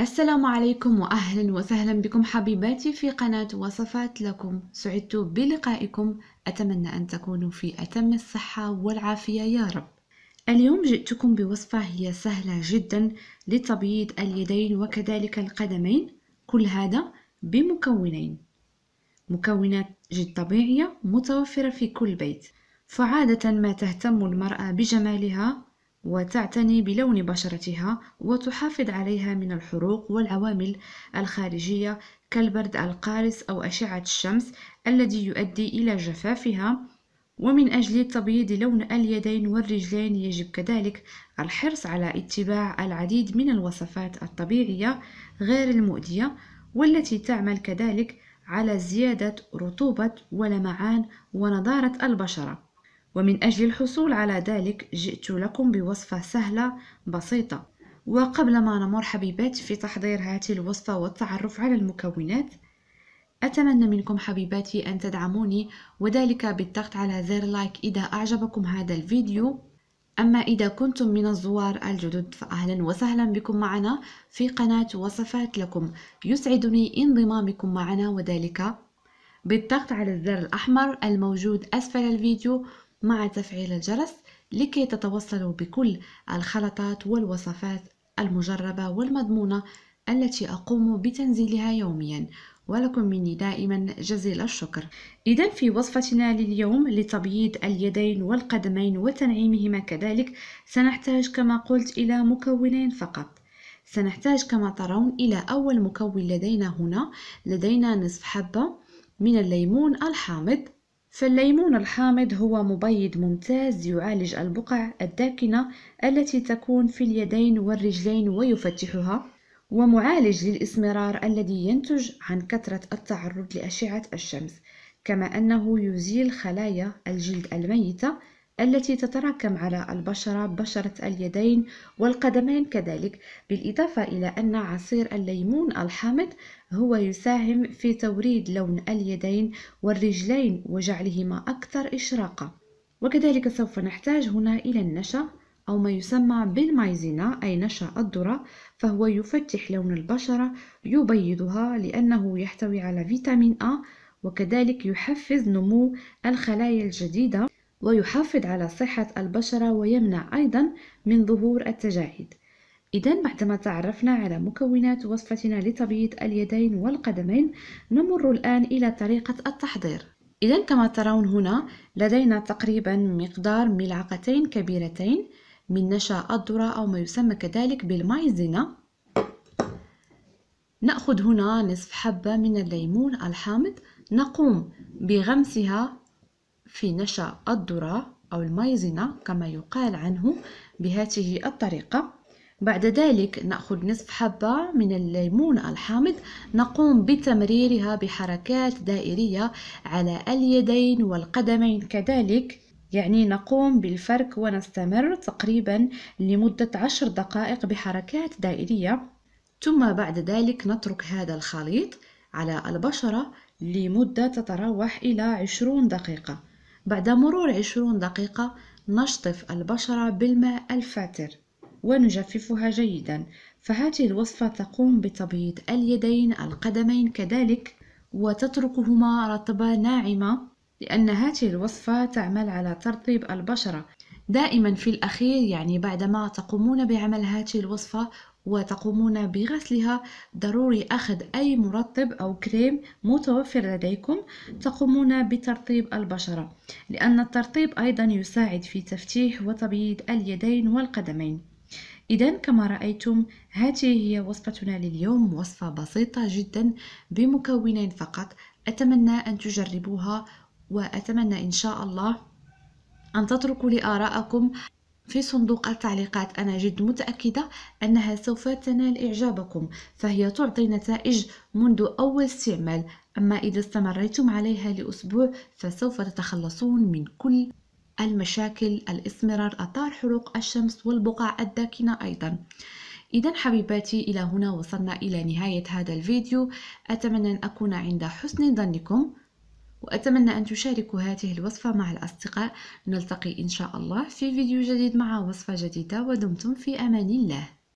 السلام عليكم واهلا وسهلا بكم حبيباتي في قناة وصفات لكم سعدت بلقائكم اتمنى ان تكونوا في اتم الصحة والعافية يا رب اليوم جئتكم بوصفة هي سهلة جدا لتبييض اليدين وكذلك القدمين كل هذا بمكونين مكونات جد طبيعية متوفرة في كل بيت فعادة ما تهتم المرأة بجمالها وتعتني بلون بشرتها وتحافظ عليها من الحروق والعوامل الخارجية كالبرد القارس أو أشعة الشمس الذي يؤدي إلى جفافها ومن أجل تبييض لون اليدين والرجلين يجب كذلك الحرص على اتباع العديد من الوصفات الطبيعية غير المؤذية والتي تعمل كذلك على زيادة رطوبة ولمعان ونضارة البشرة ومن أجل الحصول على ذلك جئت لكم بوصفة سهلة بسيطة وقبل ما نمر حبيبات في تحضير هذه الوصفة والتعرف على المكونات أتمنى منكم حبيباتي أن تدعموني وذلك بالضغط على زر لايك إذا أعجبكم هذا الفيديو أما إذا كنتم من الزوار الجدد فأهلا وسهلا بكم معنا في قناة وصفات لكم يسعدني انضمامكم معنا وذلك بالضغط على الزر الأحمر الموجود أسفل الفيديو مع تفعيل الجرس لكي تتوصلوا بكل الخلطات والوصفات المجربة والمضمونة التي أقوم بتنزيلها يوميا ولكم مني دائما جزيل الشكر إذا في وصفتنا لليوم لتبييض اليدين والقدمين وتنعيمهما كذلك سنحتاج كما قلت إلى مكونين فقط سنحتاج كما ترون إلى أول مكون لدينا هنا لدينا نصف حبة من الليمون الحامض فالليمون الحامض هو مبيض ممتاز يعالج البقع الداكنة التي تكون في اليدين والرجلين ويفتحها ومعالج للإسمرار الذي ينتج عن كثرة التعرض لأشعة الشمس كما أنه يزيل خلايا الجلد الميتة التي تتراكم على البشرة بشرة اليدين والقدمين كذلك بالإضافة إلى أن عصير الليمون الحامض هو يساهم في توريد لون اليدين والرجلين وجعلهما أكثر إشراقة وكذلك سوف نحتاج هنا إلى النشا أو ما يسمى بالمايزينا أي نشا الذرة فهو يفتح لون البشرة يبيضها لأنه يحتوي على فيتامين أ وكذلك يحفز نمو الخلايا الجديدة ويحافظ على صحة البشرة ويمنع أيضا من ظهور التجاعيد إذا بعدما تعرفنا على مكونات وصفتنا لتبييض اليدين والقدمين نمر الآن إلى طريقة التحضير إذا كما ترون هنا لدينا تقريبا مقدار ملعقتين كبيرتين من نشا الذرة أو ما يسمى كذلك بالمايزينا نأخذ هنا نصف حبة من الليمون الحامض نقوم بغمسها في نشا الذرة أو المايزنا كما يقال عنه بهذه الطريقة بعد ذلك نأخذ نصف حبة من الليمون الحامض نقوم بتمريرها بحركات دائرية على اليدين والقدمين كذلك يعني نقوم بالفرك ونستمر تقريبا لمدة عشر دقائق بحركات دائرية ثم بعد ذلك نترك هذا الخليط على البشرة لمدة تتراوح إلى عشرون دقيقة بعد مرور عشرون دقيقة نشطف البشرة بالماء الفاتر ونجففها جيدا فهذه الوصفة تقوم بتبييض اليدين القدمين كذلك وتتركهما رطبة ناعمة لأن هذه الوصفة تعمل على ترطيب البشرة دائما في الأخير يعني بعدما تقومون بعمل هذه الوصفة وتقومون بغسلها ضروري أخذ أي مرطب أو كريم متوفر لديكم تقومون بترطيب البشرة لأن الترطيب أيضا يساعد في تفتيح وتبييض اليدين والقدمين إذا كما رأيتم هذه هي وصفتنا لليوم وصفة بسيطة جدا بمكونين فقط أتمنى أن تجربوها وأتمنى إن شاء الله أن تتركوا لي آراءكم في صندوق التعليقات أنا جد متأكدة أنها سوف تنال إعجابكم فهي تعطي نتائج منذ أول استعمال أما إذا استمريتم عليها لأسبوع فسوف تتخلصون من كل المشاكل الإسمرار أثار حروق الشمس والبقع الداكنة أيضا إذا حبيباتي إلى هنا وصلنا إلى نهاية هذا الفيديو أتمنى أن أكون عند حسن ظنكم وأتمنى أن تشاركوا هذه الوصفة مع الأصدقاء نلتقي إن شاء الله في فيديو جديد مع وصفة جديدة ودمتم في أمان الله